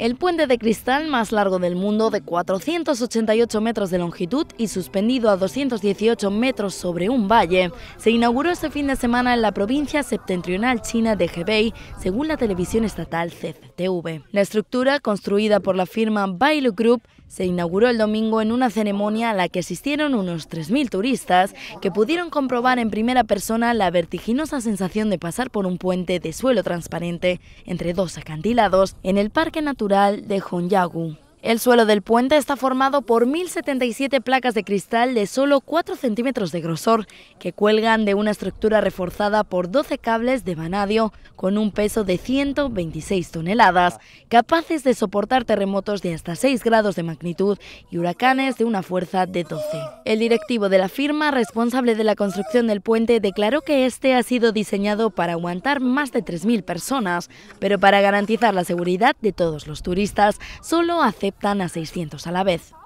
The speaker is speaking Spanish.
El puente de cristal más largo del mundo, de 488 metros de longitud y suspendido a 218 metros sobre un valle, se inauguró este fin de semana en la provincia septentrional china de Hebei, según la televisión estatal CCTV. La estructura, construida por la firma Bailu Group, se inauguró el domingo en una ceremonia a la que asistieron unos 3.000 turistas que pudieron comprobar en primera persona la vertiginosa sensación de pasar por un puente de suelo transparente entre dos acantilados en el Parque Natural de Honyagu. El suelo del puente está formado por 1.077 placas de cristal de solo 4 centímetros de grosor que cuelgan de una estructura reforzada por 12 cables de vanadio con un peso de 126 toneladas, capaces de soportar terremotos de hasta 6 grados de magnitud y huracanes de una fuerza de 12. El directivo de la firma responsable de la construcción del puente declaró que este ha sido diseñado para aguantar más de 3.000 personas, pero para garantizar la seguridad de todos los turistas solo hace aceptan a 600 a la vez.